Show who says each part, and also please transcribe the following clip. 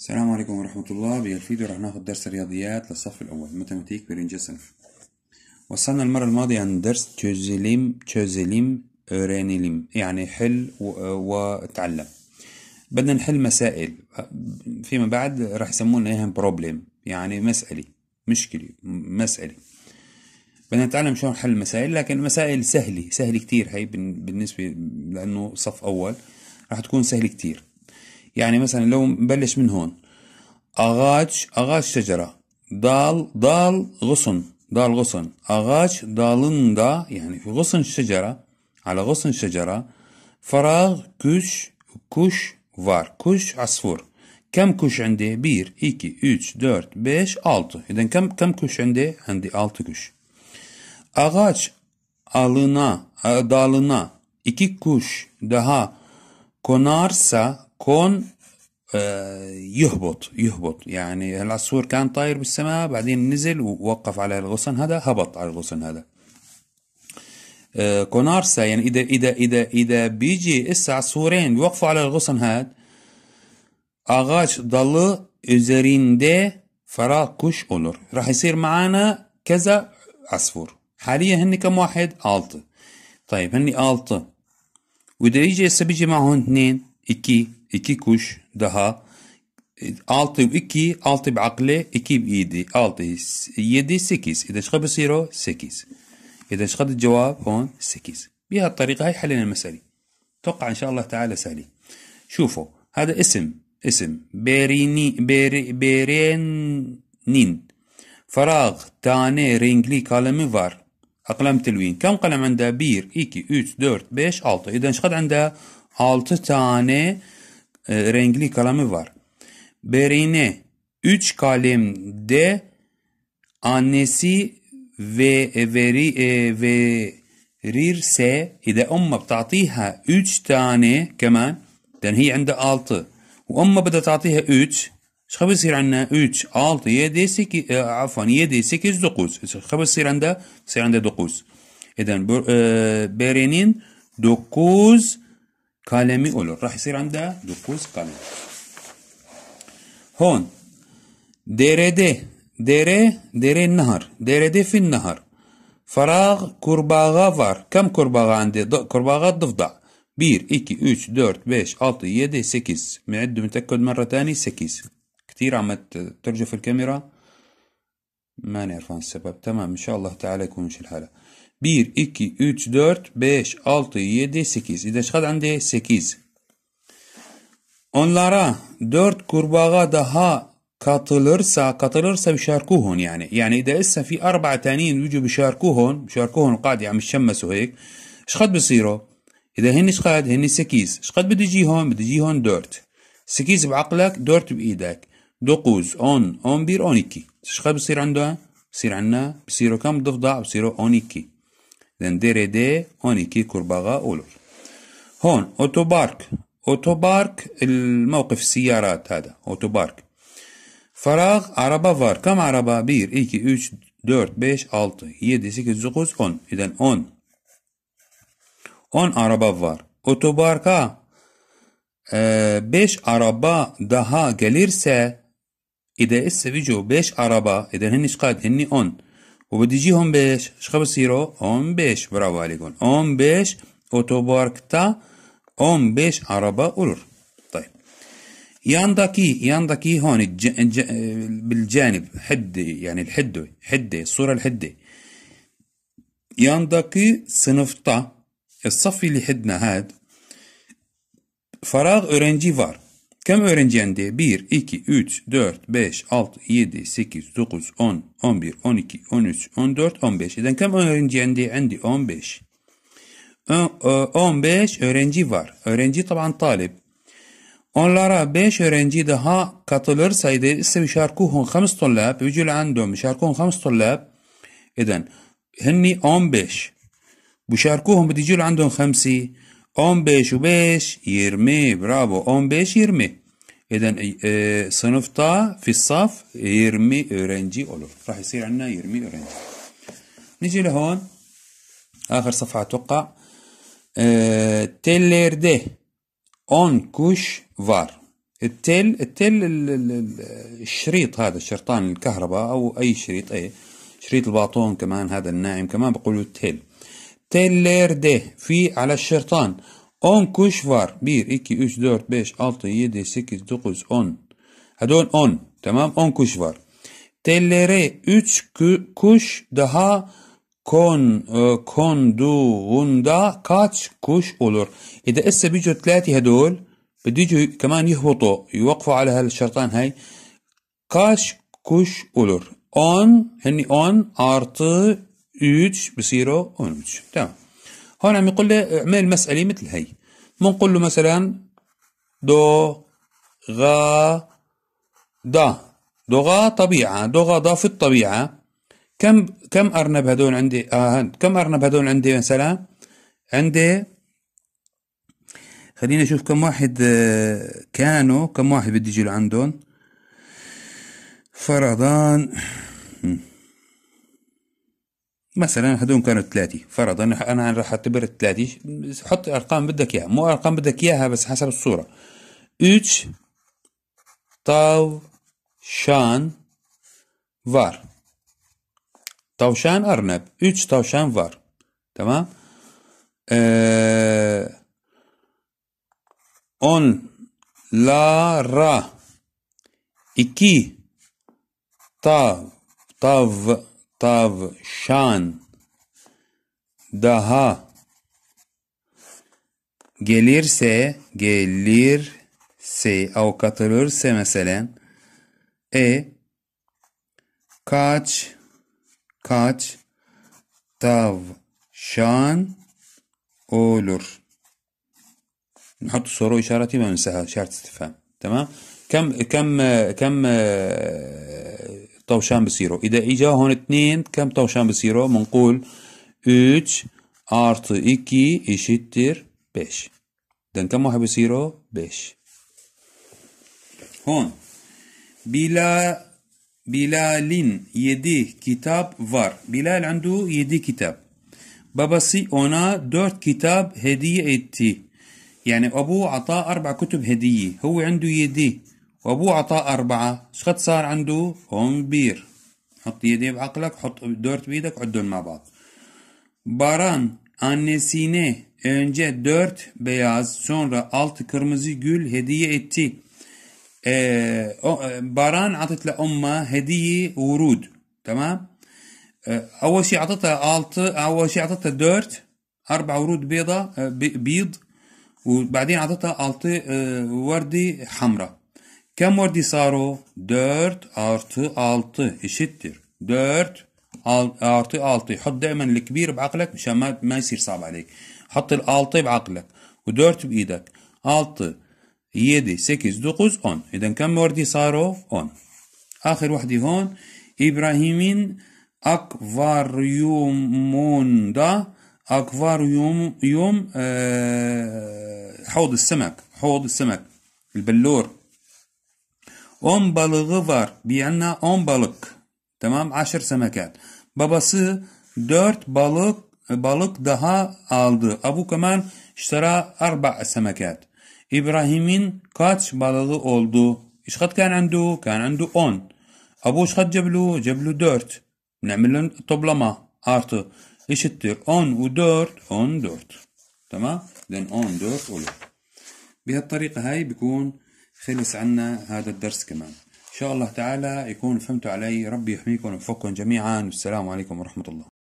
Speaker 1: السلام عليكم ورحمة الله بهالفيديو رح ناخد درس الرياضيات للصف الأول ماتماتيك برنجة صنف وصلنا المرة الماضية عن درس تشوزيليم تشوزيليم رانيليم يعني حل وتعلم بدنا نحل مسائل فيما بعد رح يسمونا اياها بروبليم يعني مسألة مشكلة مسألة بدنا نتعلم شلون نحل المسائل لكن مسائل سهلة سهلة كتير هي بالنسبة لأنه صف أول رح تكون سهلة كتير يعني مثلا لو نبلش من هون ağaç ağaç şecera dal dal غصن dal غصن ağaç dalında yani غصن şecera على غصن şecera فراغ kuş kuş var kuş asfur كم kuş عندي 1 2 3 4 5 6 Yani كم كم kuş عندي عندي 6 kuş ağaç alına e, dalına iki kuş daha konarsa كون آه، يهبط يهبط يعني العصفور كان طاير بالسماء بعدين نزل ووقف على الغصن هذا هبط على الغصن هذا آه، كونارسا يعني اذا اذا اذا اذا بيجي اسا عصفورين بيوقفوا على الغصن هذا اغاش ضل دي فرا كوش اونر راح يصير معانا كذا عصفور حاليا هن كم واحد 6 طيب هني 6 واذا يجي هسه بيجي معهم اثنين 2 2 kuş daha 6 و2 6 بعقله 2 بايدي 6 يدي 6 اذا شقد بصيروا 6 اذا شقد الجواب هون 6 بهالطريقه هاي حلينا المساله اتوقع ان شاء الله تعالى سالي شوفوا هذا اسم اسم بيريني بيري بيرينين فراغ تاني رينجلي كالمي فار أقلام تلوين كم قلم عندها بير 2 3 4 5 6 إذا شقد عندها 6 tane e, renkli kalemi var. Berine 3 kalemde annesi ve veri e, verirse إذا أمه بتعطيها 3 tane كمان لأن هي عندها 6 وأمه بدها تعطيها 3 ايش خبر يصير عندنا 3 6 7 8 عفوا 7 8 دقوس ايش خبر يصير عندها يصير عندها دقوس إذا برينين 9 قلمي أولو راح يصير عندها دكوس قلمي هون ديريدي ديري ديري النهر ديريدي في النهر فراغ كرباغا فار كم كرباغا عندي كرباغا ضفدع بير إيكي أوش دورت بيش ألطي يدي سكيس معد متأكد مرة تاني سكيس كتير عم ترجف الكاميرا ما نعرف عن السبب تمام إن شاء الله تعالى يكون مش الحالة 1, 2, 3, 4, 5, 6, 7, 8. İde çıkar ande 8. Onlara 4 kurbağa daha katılırsa katılırsa بيشاركوهن يعني يعني إذا لسه في أربعة تانيين بيجوا بيشاركوهن بيشاركوهن قاعد يعني بيتشمسوا هيك إيش قد بيصيروا؟ إذا هن إيش قد؟ هن سكيز إيش قد بده يجيهم؟ بده يجيهم دورت سكيز بعقلك دورت بإيدك دوقوز أون أون بير أونيكي إيش قد بيصير عندها؟ بصير عندنا بصيروا كم ضفدع بصيروا أونيكي Derede 12 kurbağa olur هون otobark, أوتوبارك الموقف السيارات هذا أوتوبارك فراغ عربة var كم عربة 1 2 3 4 5 6 7 8 9 10 إذا 10 10 araba var. Otobarka 5 e, araba daha gelirse ide esse vicu 5 araba iden henüz kad henni 10 وبدي يجي هون بيش ايش خبر سيرو هون بيش برافو عليكم هون بيش اوتو باركتا هون بيش عربة اولر طيب ياندكي ياندكي هون الج... الج... بالجانب حدة يعني الحدة حدة الصورة الحدة ياندكي سنفتا الصف اللي حدنا هاد فراغ اورنجي فار Başka mı öğreneceksin diye 1, 2, 3, 4, 5, 6, 7, 8, 9, 10, 11, 12, 13, 14, 15. Denklem öğreneceksin diye عندي 15. 15 öğrenci var. Öğrenci taban talip. Onlara 5 öğrenci daha katılırsaydı ise şarkuhun 5 طلاب يجي عندهم شاركوهم 5 طلاب اذا هني 15 بشاركوهم بده يجي عندهم 5 15 و5 20 برافو 15 20 اذا sınıfta في الصف يرمي أورنجي اولو راح يصير عندنا يرمي أورنجي نيجي لهون اخر صفحه اتوقع آه، دي أون كوش فار التل التل الشريط هذا الشرطان الكهرباء او اي شريط اي شريط الباطون كمان هذا الناعم كمان بقولوا تيل تلير ده في على الشرطان 10 kuş var. 1, 2, 3, 4, 5, 6, 7, 8, 9, 10. Hadi 10, 10. Tamam 10 kuş var. Tellere 3 kuş daha kon e, konduğunda kaç kuş olur? إذا إسا بيجوا ثلاثة هدول بده يجوا كمان يهبطوا ala على şartan hay, kaç kuş olur? 10 hani 10 artı 3 بصيروا 13 Tamam? هون عم يقول لي اعمل مسألة مثل هي بنقول له مثلا دو غا دا دو غا طبيعة دو غا دا في الطبيعة كم كم أرنب هدول عندي آه كم أرنب هدول عندي مثلا عندي خلينا نشوف كم واحد آه، كانوا كم واحد بدي يجي لعندهم فرضان مثلا هذول كانوا ثلاثة فرضا انا راح اعتبر ثلاثة حط ارقام بدك اياها مو ارقام بدك اياها بس حسب الصوره 3 tavşan var. Tavşan arnab. 3 فار تمام Tamam. آه، أون لا را إكي tav tavşan tavşan daha gelirse gelirse av katılırsa mesela e kaç kaç tavşan olur. نحط soru işareti ve mesela şart istifem Tamam? Kem kem kem طوشان بصيرو إذا إجا هون اثنين كم طوشان بصيرو منقول 3 أرت 2 إشتر 5 دان كم واحد بصيرو 5 هون بلا بلالين يديه كتاب فار بلال عنده يدي كتاب بابا سي اونا دورت كتاب هدية إتي يعني ابو عطاه أربع كتب هدية هو عنده يدي وابوه عطاه أربعة قد صار عنده هون بير حط يدي بعقلك حط دورت بيدك عدهم مع بعض باران أني önce dört beyaz sonra altı kırmızı gül hediye etti. Ee, باران عطت لأمه هدية ورود تمام اه، أول شيء عطتها آلت أول شيء عطتها دورت أربع ورود بيضة اه، بيض وبعدين عطتها آلت اه، وردة حمراء وردي صارو؟ 4 artı 6 eşittir. 4 artı 6 حط دائما الكبير بعقلك مشان ما ما يصير صعب عليك حط ال6 بعقلك و4 بايدك 6 7 8 9 10 اذا كم وردي صارو؟ أون اخر وحده هون ابراهيمين دا اكفاريوم يوم أه حوض السمك حوض السمك البلور 10 balığı var. Biyenna 10 balık. Tamam aşır semekat. Babası 4 balık balık daha aldı. Abu Kemal iştara 4 semekat. İbrahim'in kaç balığı oldu? İşkat kan andu? Kan andu 10. Abu işkat ceblu? Ceblu 4. Nemilin toplama artı eşittir 10 ve 4 14 تمام؟ لأن 10 4 olur. بهالطريقة هاي بيكون خلص عنا هذا الدرس كمان إن شاء الله تعالى يكون فهمتوا علي ربي يحميكم ويوفقكم جميعا والسلام عليكم ورحمة الله